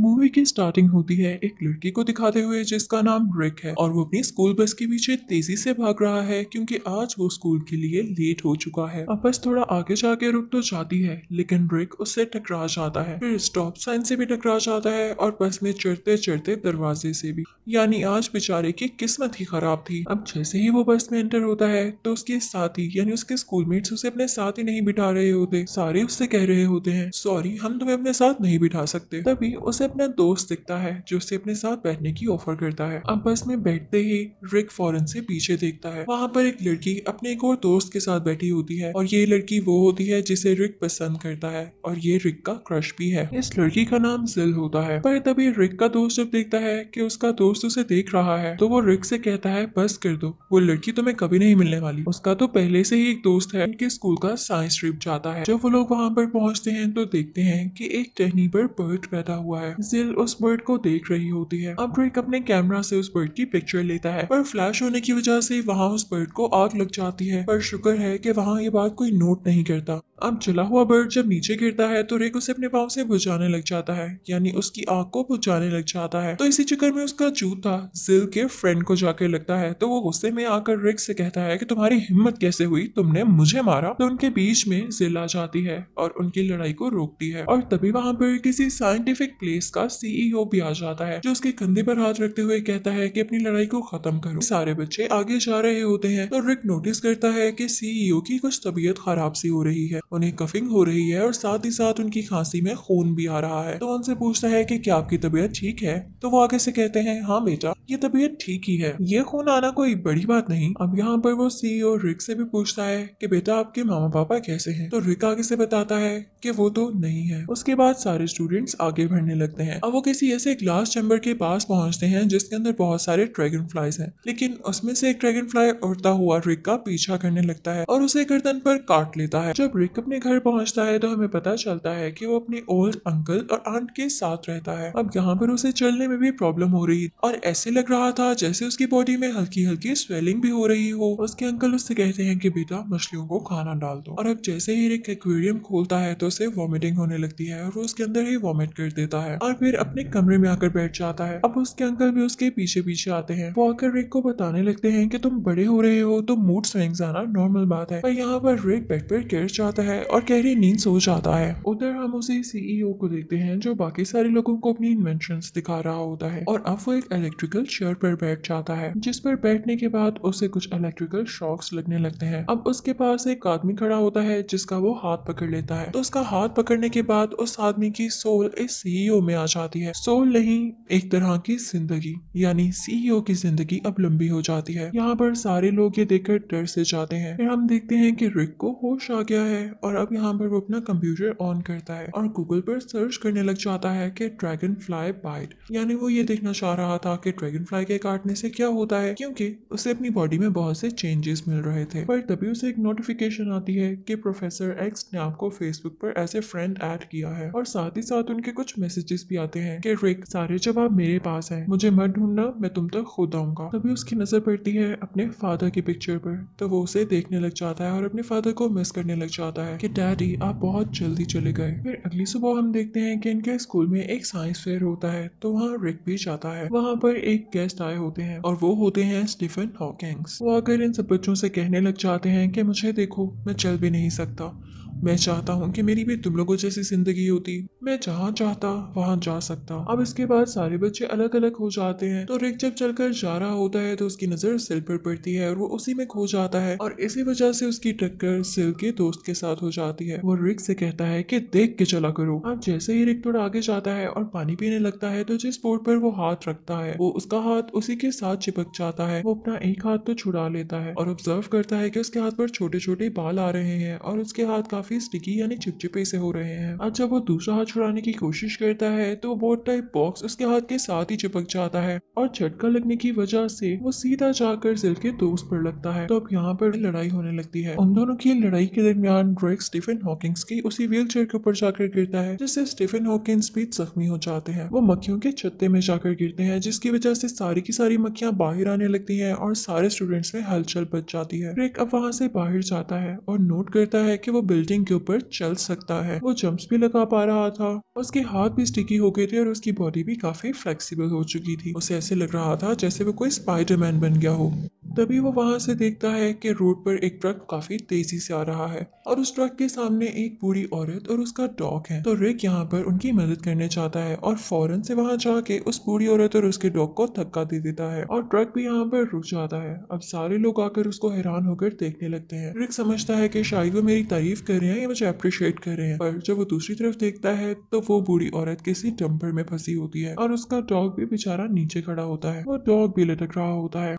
movie की starting होती है एक लड़की को दिखाते हुए जिसका नाम रिक है और वो अपनी स्कूल बस के पीछे तेजी से भाग रहा है क्योंकि आज वो स्कूल के लिए लेट हो चुका है अब बस थोड़ा आगे जाके रुक तो जाती है लेकिन रिक उससे टकरा जाता है फिर स्टॉप साइन से भी टकरा जाता है और बस में चढ़ते चढ़ते दरवाजे से भी यानी आज बेचारे की किस्मत ही खराब थी अब जैसे ही वो बस में एंटर होता है तो उसके साथी यानी उसके स्कूल उसे अपने साथ ही नहीं बिठा रहे होते सारे उससे कह रहे होते हैं सॉरी हम तुम्हें अपने साथ नहीं बिठा सकते तभी उसे उसे अपना दोस्त दिखता है जो उसे अपने साथ बैठने की ऑफर करता है अब बस में बैठते ही रिक फॉरन से पीछे देखता है वहाँ पर एक लड़की अपने एक और दोस्त के साथ बैठी होती है और ये लड़की वो होती है जिसे रिक पसंद करता है और ये रिक का क्रश भी है इस लड़की का नाम जिल होता है पर तभी रिक का दोस्त जब देखता है कि उसका दोस्त उसे देख रहा है तो वो रिक से कहता है बस कर दो वो लड़की तुम्हें कभी नहीं मिलने वाली उसका तो पहले से ही एक दोस्त है उनके स्कूल का साइंस ट्रिप जाता है जब वो लोग वहाँ पर पहुँचते हैं तो देखते हैं कि एक टहनी पर बर्ड पैदा हुआ है जिल उस बर्ड को देख रही होती है अब ड्रेक अपने कैमरा से उस बर्ड की पिक्चर लेता है पर फ्लैश होने की वजह से वहाँ उस बर्ड को आग लग जाती है पर शुक्र है कि वहाँ ये बात कोई नोट नहीं करता अब जला हुआ बर्ड जब नीचे गिरता है तो रेक उसे अपने पाँव से बुझाने लग जाता है यानी उसकी आँख को बुझाने लग जाता है तो इसी चक्कर में उसका जूता जिल के फ्रेंड को जाकर लगता है तो वो गुस्से में आकर रेक से कहता है कि तुम्हारी हिम्मत कैसे हुई तुमने मुझे मारा तो उनके बीच में जिल आ जाती है और उनकी लड़ाई को रोकती है और तभी वहाँ पर किसी साइंटिफिक प्लेस का सीईओ e भी आ जाता है जो उसके कंधे पर हाथ रखते हुए कहता है की अपनी लड़ाई को खत्म करो सारे बच्चे आगे जा रहे होते हैं तो रिक नोटिस करता है की सीईओ e की कुछ तबीयत खराब सी हो रही है उन्हें कफिंग हो रही है और साथ ही साथ उनकी खांसी में खून भी आ रहा है तो उनसे पूछता है कि क्या आपकी तबीयत ठीक है तो वो आगे से कहते हैं हाँ बेटा ये तबीयत ठीक ही है ये खून आना कोई बड़ी बात नहीं अब यहाँ पर वो सीईओ रिक e से भी पूछता है कि बेटा आपके मामा पापा कैसे हैं तो रिक आगे से बताता है कि वो तो नहीं है उसके बाद सारे स्टूडेंट्स आगे बढ़ने लगते हैं अब वो किसी ऐसे ग्लास चैम्बर के पास पहुँचते हैं जिसके अंदर बहुत सारे ड्रैगन फ्लाइज है लेकिन उसमें से एक ड्रैगन फ्लाई उड़ता हुआ रिक का पीछा करने लगता है और उसे गर्दन पर काट लेता है जब रिक अपने घर पहुँचता है तो हमें पता चलता है की वो अपने ओल्ड अंकल और आंट के साथ रहता है अब यहाँ पर उसे चलने में भी प्रॉब्लम हो रही और ऐसे लग रहा था जैसे उसकी बॉडी में हल्की हल्की स्वेलिंग भी हो रही हो उसके अंकल उससे कहते हैं कि बेटा मछलियों को खाना डाल दो और अब जैसे ही एक एक्वेरियम खोलता है तो उसे वॉमिटिंग होने लगती है और वो उसके अंदर ही वॉमिट कर देता है और फिर अपने कमरे में आकर बैठ जाता है अब उसके अंकल भी उसके पीछे पीछे आते हैं वो आकर रिक को बताने लगते हैं कि तुम बड़े हो रहे हो तो मूड स्विंग्स आना नॉर्मल बात है पर यहाँ पर रिक बेड पर गिर जाता है और गहरी नींद सो जाता है उधर हम उसे सीईओ e को देखते हैं जो बाकी सारे लोगों को अपनी इन्वेंशन दिखा रहा होता है और अब वो एक इलेक्ट्रिकल व्हील चेयर पर बैठ जाता है जिस पर बैठने के बाद उसे कुछ इलेक्ट्रिकल शॉक्स लगने लगते हैं अब उसके पास एक आदमी खड़ा होता है जिसका वो हाथ पकड़ लेता है तो उसका हाथ पकड़ने के बाद उस आदमी की सोल इस सीईओ e में आ जाती है सोल नहीं एक तरह की जिंदगी यानी सीईओ e की जिंदगी अब लंबी हो जाती है यहाँ पर सारे लोग ये देखकर डर से जाते हैं फिर हम देखते हैं कि रिक को होश आ गया है और अब यहाँ पर वो अपना कंप्यूटर ऑन करता है और गूगल पर सर्च करने लग जाता है कि ड्रैगन फ्लाई बाइट यानी वो ये देखना चाह रहा था कि ड्रैगन ड्रैगन फ्लाई के काटने से क्या होता है क्योंकि उसे अपनी बॉडी में बहुत से चेंजेस मिल रहे थे पर तभी उसे एक नोटिफिकेशन आती है कि प्रोफेसर एक्स ने आपको फेसबुक पर ऐसे फ्रेंड ऐड किया है और साथ ही साथ उनके कुछ मैसेजेस भी आते हैं कि रिक सारे जवाब मेरे पास है मुझे मत ढूंढना मैं तुम तक खुद आऊंगा तभी उसकी नजर पड़ती है अपने फादर की पिक्चर पर तो वो उसे देखने लग जाता है और अपने फादर को मिस करने लग जाता है कि डैडी आप बहुत जल्दी चले गए फिर अगली सुबह हम देखते हैं कि इनके स्कूल में एक साइंस फेयर होता है तो वहाँ रिक भी जाता है वहाँ पर एक गेस्ट आए होते हैं और वो होते हैं स्टीफन हॉकिंग्स वो आकर इन सब बच्चों से कहने लग जाते हैं कि मुझे देखो मैं चल भी नहीं सकता मैं चाहता हूँ कि मेरी भी तुम लोगों जैसी जिंदगी होती मैं जहाँ चाहता वहाँ जा सकता अब इसके बाद सारे बच्चे अलग अलग हो जाते हैं तो रिक जब चलकर जा रहा होता है तो उसकी नजर सिल पर पड़ती है और वो उसी में खो जाता है और इसी वजह से उसकी टक्कर सिल के दोस्त के साथ हो जाती है वो रिक से कहता है की देख के चला करो अब जैसे ही रिक थोड़ा आगे जाता है और पानी पीने लगता है तो जिस बोर्ड पर वो हाथ रखता है वो उसका हाथ उसी के साथ चिपक जाता है वो अपना एक हाथ तो छुड़ा लेता है और ऑब्जर्व करता है की उसके हाथ पर छोटे छोटे बाल आ रहे हैं और उसके हाथ काफी काफी स्टिकी यानी चिपचिपे से हो रहे हैं अब जब वो दूसरा हाथ छुड़ाने की कोशिश करता है तो वो टाइप बॉक्स उसके हाथ के साथ ही चिपक जाता है और झटका लगने की वजह से वो सीधा जाकर सिल के दोस्त पर लगता है तो अब यहाँ पर लड़ाई होने लगती है उन दोनों की लड़ाई के दरमियान ड्रेक स्टीफन हॉकिंग्स की उसी व्हील चेयर के ऊपर जाकर गिरता है जिससे स्टीफन हॉकिंग्स भी जख्मी हो जाते हैं वो मक्खियों के छत्ते में जाकर गिरते हैं जिसकी वजह से सारी की सारी मक्खियाँ बाहर आने लगती है और सारे स्टूडेंट्स में हलचल बच जाती है ड्रेक अब वहाँ से बाहर जाता है और नोट करता है की वो बिल्डिंग बिल्डिंग के ऊपर चल सकता है वो जंप्स भी लगा पा रहा था उसके हाथ भी स्टिकी हो गए थे और उसकी बॉडी भी काफी फ्लेक्सीबल हो चुकी थी उसे ऐसे लग रहा था जैसे वो कोई स्पाइडरमैन बन गया हो तभी वो वहां से देखता है कि रोड पर एक ट्रक काफी तेजी से आ रहा है और उस ट्रक के सामने एक बूढ़ी औरत और उसका डॉग है तो रिक यहाँ पर उनकी मदद करने चाहता है और फौरन से वहां जाके उस बूढ़ी औरत और उसके डॉग को धक्का दे देता है और ट्रक भी यहाँ पर रुक जाता है अब सारे लोग आकर उसको हैरान होकर देखने लगते हैं रिक समझता है की शायद वो मेरी तारीफ कर दुनिया ही मुझे अप्रिशिएट कर रहे हैं पर जब वो दूसरी तरफ देखता है तो वो बूढ़ी औरत किसी डंपर में फंसी होती है और उसका डॉग भी बेचारा नीचे खड़ा होता है वो डॉग भी लटक रहा होता है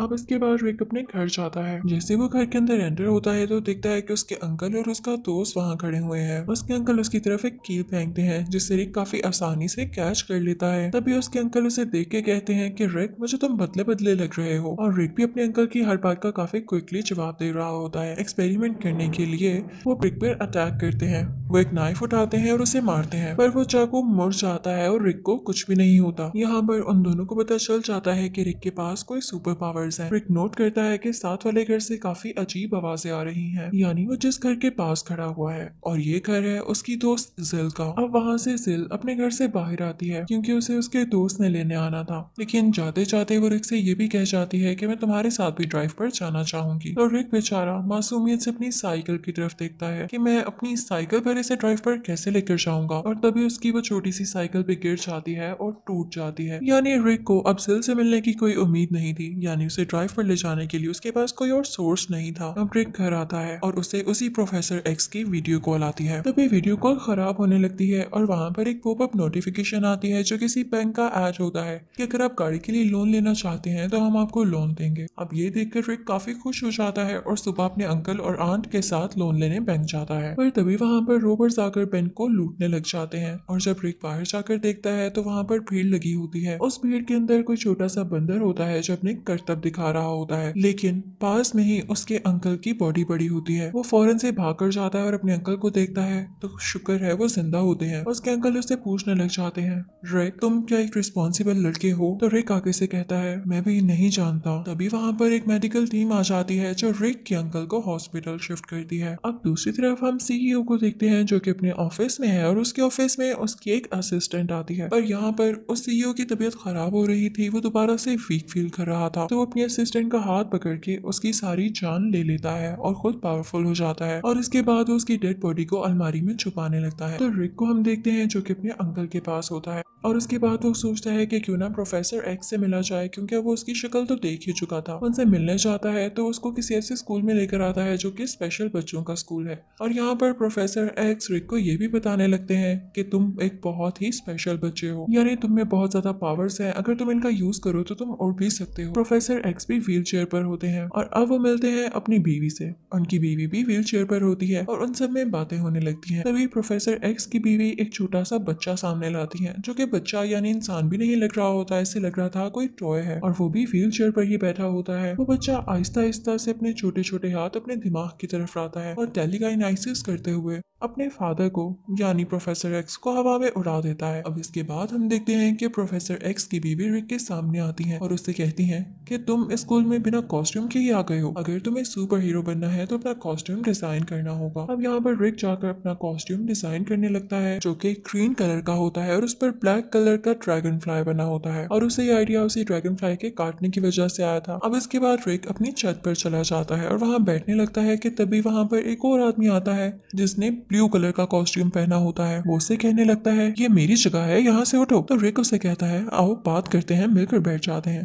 अब इसके बाद विक अपने घर जाता है जैसे वो घर के अंदर एंटर होता है तो देखता है कि उसके अंकल और उसका दोस्त वहाँ खड़े हुए हैं उसके अंकल उसकी तरफ एक कील फेंकते हैं जिससे रिक काफी आसानी से कैच कर लेता है तभी उसके अंकल उसे देख के कहते हैं कि रिक मुझे तुम बदले बदले लग रहे हो और रिक भी अपने अंकल की हर बात का काफी क्विकली जवाब दे रहा होता है एक्सपेरिमेंट करने के लिए वो ब्रिक पर अटैक करते हैं वो एक नाइफ उठाते हैं और उसे मारते हैं पर वो चाकू मुड़ जाता है और रिक को कुछ भी नहीं होता यहाँ पर उन दोनों को पता चल जाता है की रिक के पास कोई सुपर पावर नंबर्स हैं ब्रिक नोट करता है कि साथ वाले घर से काफी अजीब आवाजें आ रही हैं यानी वो जिस घर के पास खड़ा हुआ है और ये घर है उसकी दोस्त जिल का अब वहाँ से जिल अपने घर से बाहर आती है क्योंकि उसे उसके दोस्त ने लेने आना था लेकिन जाते जाते वो रिक से ये भी कह जाती है कि मैं तुम्हारे साथ भी ड्राइव पर जाना चाहूंगी तो रिक बेचारा मासूमियत से अपनी साइकिल की तरफ देखता है कि मैं अपनी साइकिल पर इसे ड्राइव पर कैसे लेकर जाऊंगा और तभी उसकी वो छोटी सी साइकिल भी गिर जाती है और टूट जाती है यानी रिक को अब जिल से मिलने की कोई उम्मीद नहीं थी यानी उसे ड्राइव पर ले जाने के लिए उसके पास कोई और सोर्स नहीं था तब रिक घर आता है और उसे उसी प्रोफेसर एक्स की वीडियो कॉल आती है तभी वीडियो कॉल खराब होने लगती है और वहाँ पर एक पोपअप नोटिफिकेशन आती है जो किसी बैंक का एड होता है की अगर आप गाड़ी के लिए लोन लेना चाहते हैं तो हम आपको लोन देंगे अब ये देख कर रिक काफी खुश हो जाता है और सुबह अपने अंकल और आंट के साथ लोन लेने बैंक जाता है पर तभी वहाँ पर रोबर आकर बैंक को लूटने लग जाते हैं और जब रिक बाहर जाकर देखता है तो वहाँ पर भीड़ लगी होती है उस भीड़ के अंदर कोई छोटा सा बंदर होता है जो अपने कर्तव्य दिखा रहा होता है लेकिन पास में ही उसके अंकल की बॉडी पड़ी होती है वो फौरन से भागकर जाता है और अपने अंकल को देखता है तो शुक्र है वो जिंदा होते हैं उसके अंकल उससे पूछने लग जाते हैं रेक तुम क्या एक रिस्पॉन्सिबल लड़के हो तो रेक आगे से कहता है मैं भी नहीं जानता तभी वहाँ पर एक मेडिकल टीम आ जाती है जो रेक के अंकल को हॉस्पिटल शिफ्ट करती है अब दूसरी तरफ हम सीईओ e को देखते हैं जो की अपने ऑफिस में है और उसके ऑफिस में उसकी एक असिस्टेंट आती है और यहाँ पर उस सीईओ e की तबीयत खराब हो रही थी वो दोबारा से वीक फील कर रहा था तो वो अपनी असिस्टेंट का हाथ पकड़ के उसकी सारी जान ले लेता है और खुद पावरफुल हो जाता है और इसके बाद वो उसकी डेड बॉडी को अलमारी में छुपाने लगता है तो रिक को हम देखते हैं जो कि अपने अंकल के पास होता है और उसके बाद वो सोचता है कि क्यों ना प्रोफेसर एक्स से मिला जाए क्योंकि वो उसकी शक्ल तो देख ही चुका था उनसे मिलने जाता है तो उसको किसी ऐसे स्कूल में लेकर आता है जो कि स्पेशल बच्चों का स्कूल है और यहाँ पर प्रोफेसर एक्स रिक को ये भी बताने लगते हैं कि तुम एक बहुत ही स्पेशल बच्चे हो यानी तुम में बहुत ज्यादा पावर्स है अगर तुम इनका यूज करो तो तुम उड़ भी सकते हो प्रोफेसर प्रोफेसर एक्स भी व्हील चेयर पर होते हैं और अब वो मिलते हैं अपनी बीवी से उनकी बीवी भी व्हील चेयर पर होती है और उन सब में बातें होने लगती हैं तभी प्रोफेसर एक्स की बीवी एक छोटा सा बच्चा सामने लाती है जो कि बच्चा यानी इंसान भी नहीं लग रहा होता ऐसे लग रहा था कोई टॉय है और वो भी व्हील चेयर पर ही बैठा होता है वो बच्चा आहिस्ता आहिस्ता से अपने छोटे छोटे हाथ अपने दिमाग की तरफ लाता है और टेलीकाइनाइसिस करते हुए अपने फादर को यानी प्रोफेसर एक्स को हवा में उड़ा देता है अब इसके बाद हम देखते हैं कि प्रोफेसर एक्स की बीवी रिक के सामने आती है और उससे कहती है कि तुम स्कूल में बिना कॉस्ट्यूम के ही आ गए हो अगर तुम्हें सुपर हीरो बनना है तो अपना कॉस्ट्यूम डिजाइन करना होगा अब यहाँ पर रिक जाकर अपना कॉस्ट्यूम डिजाइन करने लगता है जो की ग्रीन कलर का होता है और उस पर ब्लैक कलर का ड्रैगन फ्लाई बना होता है और उसे ये आइडिया उसी ड्रैगन फ्लाई के काटने की वजह से आया था अब इसके बाद रिक अपनी छत पर चला जाता है और वहाँ बैठने लगता है कि तभी वहाँ पर एक और आदमी आता है जिसने ब्लू कलर का कॉस्ट्यूम पहना होता है वो उसे कहने लगता है ये मेरी जगह है यहाँ से उठो तो रिक उसे कहता है आओ बात करते हैं मिलकर बैठ जाते हैं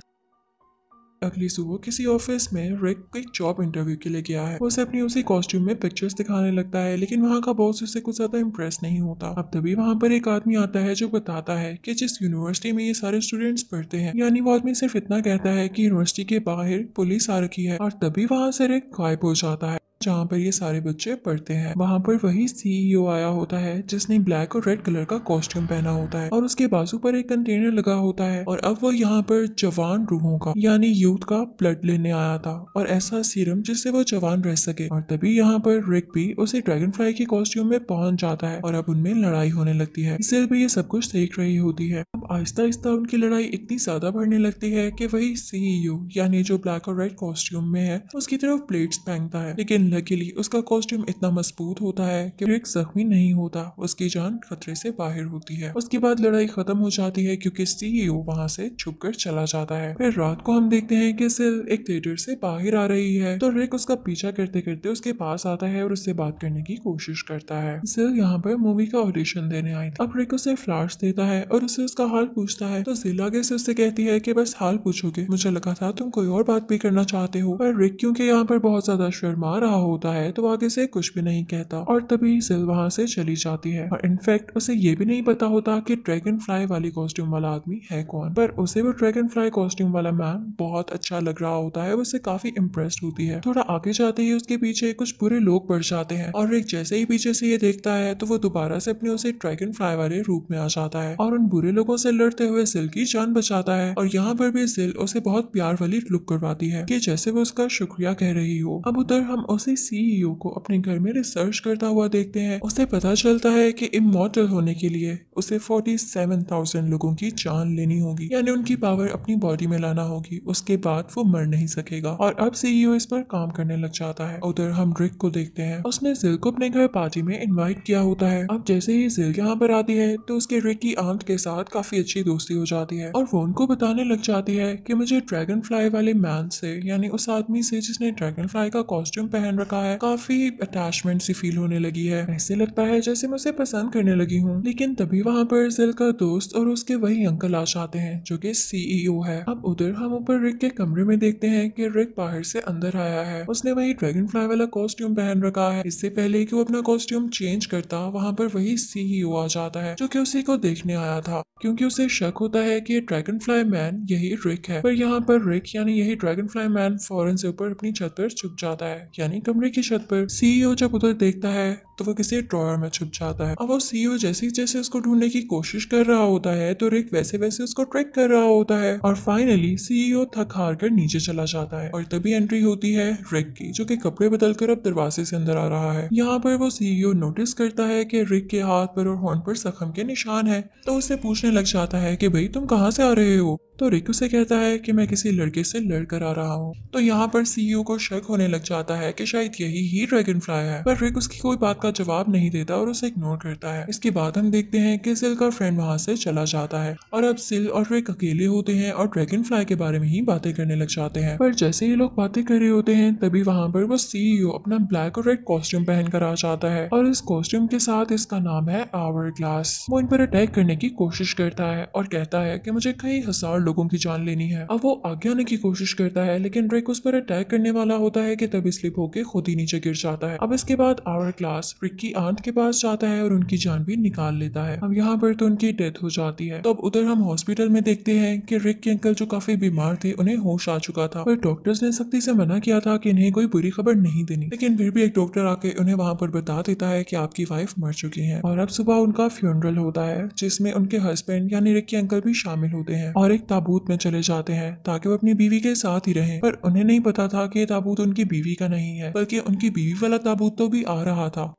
अगली सुबह किसी ऑफिस में रेक को एक जॉब इंटरव्यू के लिए गया है वो उसे अपनी उसी कॉस्ट्यूम में पिक्चर्स दिखाने लगता है लेकिन वहाँ का बॉस उससे कुछ ज्यादा इम्प्रेस नहीं होता अब तभी वहाँ पर एक आदमी आता है जो बताता है कि जिस यूनिवर्सिटी में ये सारे स्टूडेंट्स पढ़ते हैं यानी वो आदमी सिर्फ इतना कहता है की यूनिवर्सिटी के बाहर पुलिस आ रखी है और तभी वहाँ से रिक गायब हो जाता है जहाँ पर ये सारे बच्चे पढ़ते हैं वहाँ पर वही सीईओ e आया होता है जिसने ब्लैक और रेड कलर का कॉस्ट्यूम पहना होता है और उसके बाजू पर एक कंटेनर लगा होता है और अब वो यहाँ पर जवान रूहों का यानी यूथ का ब्लड लेने आया था और ऐसा सीरम जिससे वो जवान रह सके और तभी यहाँ पर रिक भी उसे ड्रैगन फ्लाई के कॉस्ट्यूम में पहुंच जाता है और अब उनमें लड़ाई होने लगती है इसे भी ये सब कुछ देख रही होती है अब आहिस्ता आहिस्ता उनकी लड़ाई इतनी ज्यादा बढ़ने लगती है की वही सीईओ e यानी जो ब्लैक और रेड कॉस्ट्यूम में है उसकी तरफ प्लेट्स फेंकता है लेकिन लकीली उसका कॉस्ट्यूम इतना मजबूत होता है कि रिक जख्मी नहीं होता उसकी जान खतरे से बाहर होती है उसके बाद लड़ाई खत्म हो जाती है क्योंकि सीईओ e वहां से छुपकर चला जाता है फिर रात को हम देखते हैं कि सिल एक थिएटर से बाहर आ रही है तो रिक उसका पीछा करते करते उसके पास आता है और उससे बात करने की कोशिश करता है सिल यहाँ पर मूवी का ऑडिशन देने आई थी अब रिक उसे फ्लावर्स देता है और उसे उसका हाल पूछता है तो सिल आगे से उससे कहती है की बस हाल पूछोगे मुझे लगा था तुम कोई और बात भी करना चाहते हो पर रिक क्यूँकी यहाँ पर बहुत ज्यादा शर्मा रहा होता है तो आगे से कुछ भी नहीं कहता और तभी सिल वहां से चली जाती है और इनफेक्ट उसे ये भी नहीं पता होता कि ड्रैगन फ्लाई वाली कॉस्ट्यूम वाला आदमी है कौन पर उसे वो ड्रैगन फ्लाई कॉस्ट्यूम वाला मैम बहुत अच्छा लग रहा होता है उसे काफी इम्प्रेस होती है थोड़ा आगे जाते ही उसके पीछे कुछ बुरे लोग पड़ जाते हैं और एक जैसे ही पीछे से ये देखता है तो वो दोबारा से अपने उसे ड्रैगन फ्लाई वाले रूप में आ जाता है और उन बुरे लोगों से लड़ते हुए सिल की जान बचाता है और यहाँ पर भी सिल उसे बहुत प्यार वाली लुक करवाती है की जैसे वो उसका शुक्रिया कह रही हो अब उधर हम उसे किसी सीईओ e को अपने घर में रिसर्च करता हुआ देखते हैं उसे पता चलता है कि इमोटल होने के लिए उसे 47,000 लोगों की जान लेनी होगी यानी उनकी पावर अपनी बॉडी में लाना होगी उसके बाद वो मर नहीं सकेगा और अब सीईओ e इस पर काम करने लग जाता है उधर हम रिक को देखते हैं उसने जिल को अपने घर पार्टी में इन्वाइट किया होता है अब जैसे ही जिल यहाँ पर आती है तो उसके रिक की आंट के साथ काफी अच्छी दोस्ती हो जाती है और वो उनको बताने लग जाती है की मुझे ड्रैगन फ्लाई वाले मैन से यानी उस आदमी से जिसने ड्रैगन फ्लाई का कॉस्ट्यूम पहन रखा है काफी अटैचमेंट सी फील होने लगी है ऐसे लगता है जैसे मैं उसे पसंद करने लगी हूँ लेकिन तभी वहाँ पर जिल का दोस्त और उसके वही अंकल आ जाते हैं जो की सीईओ e है अब उधर हम ऊपर रिक के कमरे में देखते हैं की रिक बाहर से अंदर आया है उसने वही ड्रैगन फ्लाई वाला कॉस्ट्यूम पहन रखा है इससे पहले की वो अपना कॉस्ट्यूम चेंज करता वहाँ पर वही सीईओ e आ जाता है जो की उसी को देखने आया था क्योंकि उसे शक होता है कि ड्रैगन फ्लाई मैन यही रिक है पर यहाँ पर रिक यानी यही ड्रैगन फ्लाई मैन फौरन से ऊपर अपनी छत पर छुप जाता है यानी कमरे की छत पर सीईओ e जब उधर देखता है तो वो किसी ड्रॉयर में छुप जाता है अब वो सीईओ जैसे जैसे उसको ढूंढने की कोशिश कर रहा होता है तो रिक वैसे वैसे उसको ट्रैक कर रहा होता है और फाइनली सीईओ e थक हार कर नीचे चला जाता है और तभी एंट्री होती है रिक की जो की कपड़े बदलकर अब दरवाजे से अंदर आ रहा है यहाँ पर वो सीईओ नोटिस e करता है की रिक के हाथ पर और हॉर्न पर जख्म के निशान है तो उससे पूछने लग जाता है की भाई तुम कहाँ से आ रहे हो तो रिक उसे कहता है कि मैं किसी लड़के से लड़ कर आ रहा हूँ तो यहाँ पर सीईओ e को शक होने लग जाता है कि शायद यही ही ड्रैगन फ्लाई है पर रिक उसकी कोई बात का का जवाब नहीं देता और उसे इग्नोर करता है इसके बाद हम देखते हैं कि सिल का फ्रेंड वहाँ से चला जाता है और अब सिल और ट्रेक अकेले होते हैं और ड्रैगन फ्लाई के बारे में ही बातें करने लग जाते हैं पर जैसे ही लोग बातें कर रहे होते हैं तभी वहाँ पर वो सीईओ e अपना ब्लैक और रेड कॉस्ट्यूम पहन कर आ जाता है और इस कॉस्ट्यूम के साथ इसका नाम है आवर ग्लास वो इन पर अटैक करने की कोशिश करता है और कहता है की मुझे कई हजार लोगों की जान लेनी है अब वो आगे आने की कोशिश करता है लेकिन ड्रेक उस पर अटैक करने वाला होता है की तभी स्लिप होकर खुद ही नीचे गिर जाता है अब इसके बाद आवर ग्लास रिक्की आंट के पास जाता है और उनकी जान भी निकाल लेता है अब यहाँ पर तो उनकी डेथ हो जाती है तो अब उधर हम हॉस्पिटल में देखते हैं कि रिक के अंकल जो काफी बीमार थे उन्हें होश आ चुका था पर डॉक्टर्स ने सख्ती से मना किया था कि इन्हें कोई बुरी खबर नहीं देनी लेकिन फिर भी एक डॉक्टर आके उन्हें वहां पर बता देता है कि आपकी वाइफ मर चुकी है और अब सुबह उनका फ्यूनरल होता है जिसमें उनके हस्बैंड यानी रिक्की अंकल भी शामिल होते हैं और एक ताबूत में चले जाते हैं ताकि वो अपनी बीवी के साथ ही रहे पर उन्हें नहीं पता था कि ये ताबूत उनकी बीवी का नहीं है बल्कि उनकी बीवी वाला ताबूत तो भी आ रहा था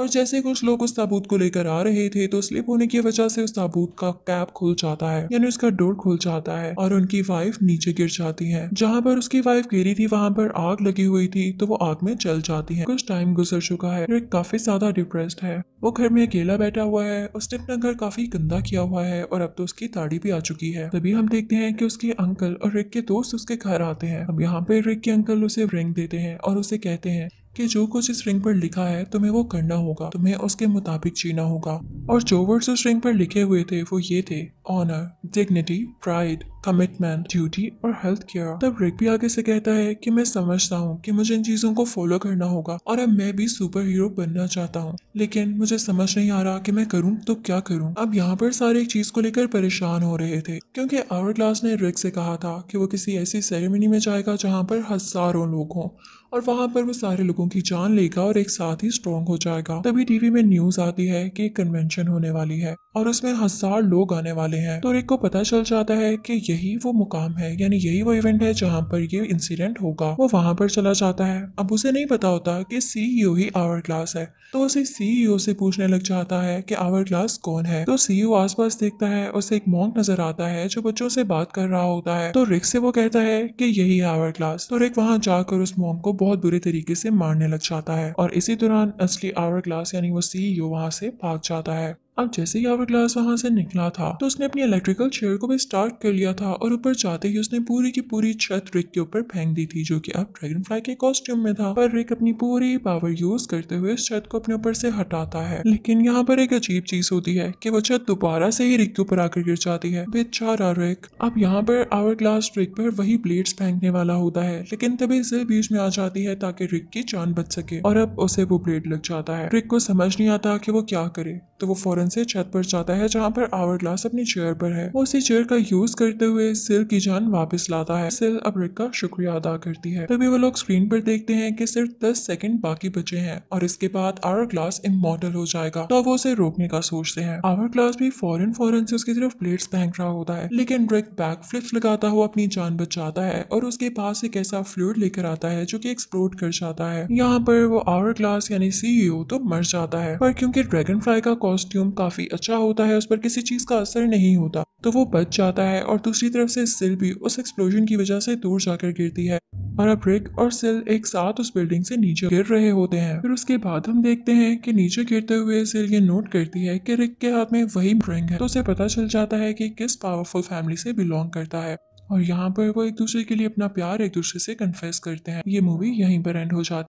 और जैसे कुछ लोग उस ताबूत को लेकर आ रहे थे तो स्लिप होने की वजह से उस ताबूत का कैप खुल जाता है यानी उसका डोर खुल जाता है और उनकी वाइफ नीचे गिर जाती है जहाँ पर उसकी वाइफ गिरी थी वहाँ पर आग लगी हुई थी तो वो आग में चल जाती है कुछ टाइम गुजर चुका है रिक काफी ज्यादा डिप्रेस्ड है वो घर में अकेला बैठा हुआ है उसने अपना घर काफी गंदा किया हुआ है और अब तो उसकी ताड़ी भी आ चुकी है तभी हम देखते हैं कि उसके अंकल और रिक के दोस्त उसके घर आते हैं अब यहाँ पे रिक के अंकल उसे रिंग देते हैं और उसे कहते हैं कि जो कुछ इस रिंग पर लिखा है तुम्हें वो करना होगा तुम्हें उसके मुताबिक जीना होगा और जो वर्ड्स उस रिंग पर लिखे हुए थे वो ये थे honour dignity pride commitment duty और हेल्थ केयर तब रिक भी आगे से कहता है कि मैं समझता हूँ कि मुझे इन चीजों को फॉलो करना होगा और अब मैं भी सुपर हीरो बनना चाहता हूँ लेकिन मुझे समझ नहीं आ रहा कि मैं करूँ तो क्या करूँ अब यहाँ पर सारे एक चीज को लेकर परेशान हो रहे थे क्योंकि आवर क्लास ने रिक से कहा था कि वो किसी ऐसी सेरेमनी में जाएगा जहाँ पर हजारों लोग हों और वहाँ पर वो सारे लोगों की जान लेगा और एक साथ ही स्ट्रॉन्ग हो जाएगा तभी टीवी में न्यूज आती है कि कन्वेंशन होने वाली है और उसमें हजार लोग आने वाले हैं तो रिक को पता चल जाता है कि यही वो मुकाम है यानी यही वो इवेंट है जहाँ पर ये इंसिडेंट होगा वो वहाँ पर चला जाता है अब उसे नहीं पता होता कि सी e ही आवर क्लास है तो उसे सीईओ e से पूछने लग जाता है कि आवर क्लास कौन है तो सीईओ e आसपास देखता है उसे एक मॉन्क नजर आता है जो बच्चों से बात कर रहा होता है तो रिक से वो कहता है कि यही है आवर क्लास तो रिक वहाँ जाकर उस मॉन्क को बहुत बुरे तरीके से मारने लग जाता है और इसी दौरान असली आवर क्लास यानी वो सीईओ वहाँ से भाग जाता है अब जैसे ही आवर ग्लास वहां से निकला था तो उसने अपनी इलेक्ट्रिकल चेयर को भी स्टार्ट कर लिया था और ऊपर जाते ही उसने पूरी की पूरी छत रिक के ऊपर फेंक दी थी जो कि अब ड्रैगन फ्लाई के कॉस्ट्यूम में था पर रिक अपनी पूरी पावर यूज करते हुए इस छत को अपने ऊपर से हटाता है लेकिन यहाँ पर एक अजीब चीज होती है की वो छत दोबारा से ही रिक के ऊपर आकर गिर जाती है बेचारा रिक अब यहाँ पर आवर ग्लास रिक पर वही ब्लेड्स फेंकने वाला होता है लेकिन तभी इसे बीच में आ जाती है ताकि रिक की जान बच सके और अब उसे वो ब्लेड लग जाता है रिक को समझ नहीं आता की वो क्या करे तो वो फौरन से छत पर जाता है जहाँ पर आवर ग्लास अपनी चेयर पर है वो उसी चेयर का यूज करते हुए सिल की जान वापस लाता है सिल अब रिक का शुक्रिया अदा करती है तभी वो लोग स्क्रीन पर देखते हैं कि सिर्फ दस सेकंड बाकी बचे हैं और इसके बाद आवर ग्लास इमोटल हो जाएगा तो वो उसे रोकने का सोचते हैं आवर ग्लास भी फॉरन फॉरन से उसकी तरफ प्लेट्स फेंक रहा होता है लेकिन रिक बैक फ्लिप्स लगाता हुआ अपनी जान बचाता है और उसके पास एक ऐसा फ्लूड लेकर आता है जो कि एक्सप्लोड कर जाता है यहाँ पर वो आवर ग्लास यानी सीईओ e तो मर जाता है पर क्योंकि ड्रैगन फ्लाई का कॉस्ट्यूम काफ़ी अच्छा होता है उस पर किसी चीज़ का असर नहीं होता तो वो बच जाता है और दूसरी तरफ से सिल भी उस एक्सप्लोजन की वजह से दूर जाकर गिरती है और अब रिक और सिल एक साथ उस बिल्डिंग से नीचे गिर रहे होते हैं फिर उसके बाद हम देखते हैं कि नीचे गिरते हुए सिल ये नोट करती है कि रिक के हाथ में वही ड्रिंग है तो उसे पता चल जाता है कि किस पावरफुल फैमिली से बिलोंग करता है और यहाँ पर वो एक दूसरे के लिए अपना प्यार एक दूसरे से कन्फेस करते हैं ये मूवी यहीं पर एंड हो जाती है